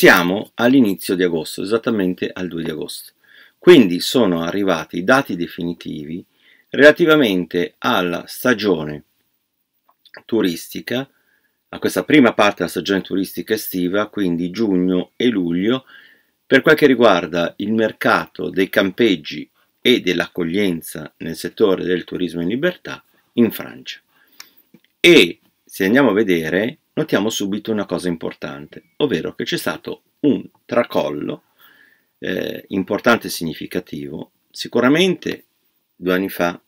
siamo all'inizio di agosto, esattamente al 2 di agosto. Quindi sono arrivati i dati definitivi relativamente alla stagione turistica, a questa prima parte della stagione turistica estiva, quindi giugno e luglio, per quel che riguarda il mercato dei campeggi e dell'accoglienza nel settore del turismo in libertà in Francia. E se andiamo a vedere notiamo subito una cosa importante, ovvero che c'è stato un tracollo eh, importante e significativo, sicuramente due anni fa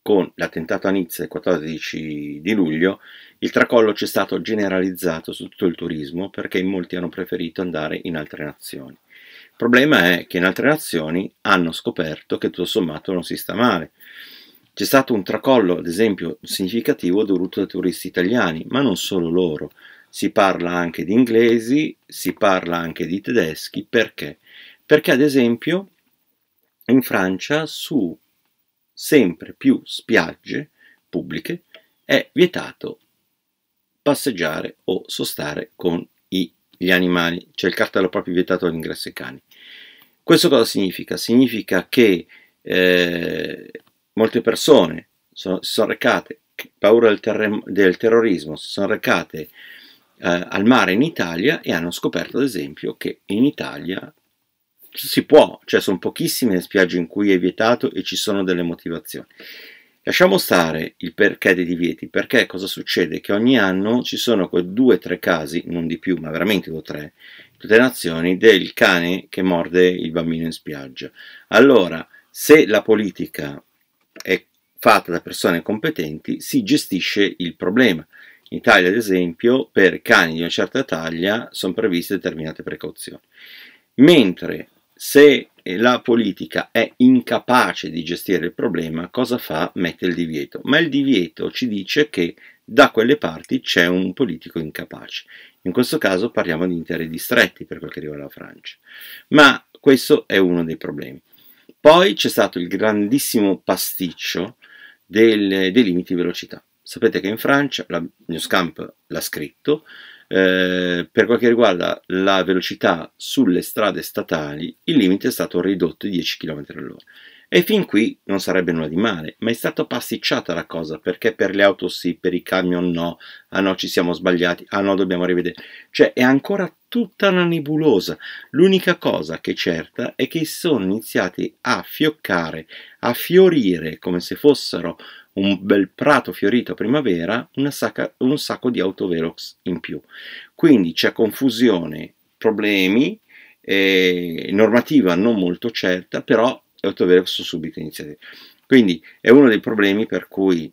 con l'attentato a Nizza il 14 di luglio, il tracollo c'è stato generalizzato su tutto il turismo perché molti hanno preferito andare in altre nazioni. Il problema è che in altre nazioni hanno scoperto che tutto sommato non si sta male. C'è stato un tracollo, ad esempio, significativo dovuto ai turisti italiani, ma non solo loro. Si parla anche di inglesi, si parla anche di tedeschi, perché? Perché ad esempio in Francia su sempre più spiagge pubbliche è vietato passeggiare o sostare con gli animali, c'è il cartello proprio vietato all'ingresso ai cani. Questo cosa significa? Significa che eh, molte persone sono, si sono recate, paura del, terrem- del terrorismo, si sono recate eh, al mare in Italia e hanno scoperto ad esempio che in Italia si può, cioè sono pochissime le spiagge in cui è vietato e ci sono delle motivazioni. Lasciamo stare il perché dei divieti, perché cosa succede? Che ogni anno ci sono quei due o tre casi, non di più, ma veramente due o tre, in tutte le nazioni, del cane che morde il bambino in spiaggia. Allora, se la politica è fatta da persone competenti, si gestisce il problema. In Italia, ad esempio, per cani di una certa taglia sono previste determinate precauzioni. Mentre se la politica è incapace di gestire il problema, cosa fa? Mette il divieto. Ma il divieto ci dice che da quelle parti c'è un politico incapace. In questo caso parliamo di interi distretti per quel che riguarda la Francia. Ma questo è uno dei problemi. Poi c'è stato il grandissimo pasticcio del, dei limiti di velocità. Sapete che in Francia la Newscamp l'ha scritto, eh, per quel che riguarda la velocità sulle strade statali, il limite è stato ridotto di 10 km all'ora. E fin qui non sarebbe nulla di male, ma è stata pasticciata la cosa, perché per le auto sì, per i camion no, ah no ci siamo sbagliati, ah no dobbiamo rivedere. Cioè è ancora tutta una nebulosa. L'unica cosa che è certa è che sono iniziati a fioccare, a fiorire, come se fossero un bel prato fiorito a primavera, sacca, un sacco di autovelox in più. Quindi c'è confusione, problemi, eh, normativa non molto certa, però e autovetture sono subito iniziate. Quindi è uno dei problemi per cui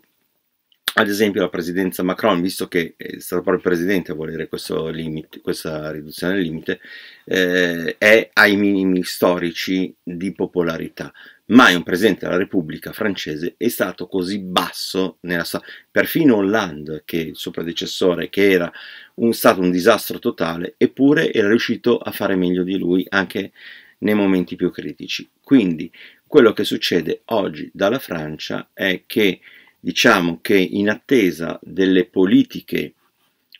ad esempio la presidenza Macron, visto che è eh, stato proprio il presidente a volere limite, questa riduzione del limite, eh, è ai minimi storici di popolarità. Mai un presidente della Repubblica francese è stato così basso nella sua... Perfino Hollande, che il suo predecessore, che era un, stato un disastro totale, eppure era riuscito a fare meglio di lui anche nei momenti più critici. Quindi quello che succede oggi dalla Francia è che diciamo che in attesa delle politiche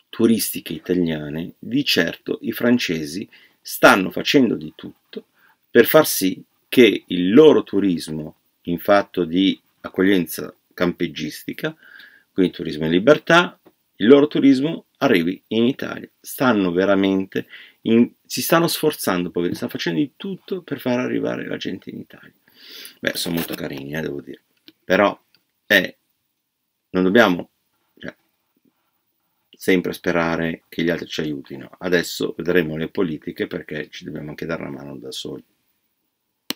turistiche italiane, di certo i francesi stanno facendo di tutto per far sì che il loro turismo in fatto di accoglienza campeggistica, quindi turismo in libertà, il loro turismo arrivi in Italia. Stanno veramente in, si stanno sforzando, poveri, stanno facendo di tutto per far arrivare la gente in Italia. Beh, sono molto carini, eh, devo dire. Però, eh, non dobbiamo cioè, sempre sperare che gli altri ci aiutino. Adesso vedremo le politiche perché ci dobbiamo anche dare la mano da soli.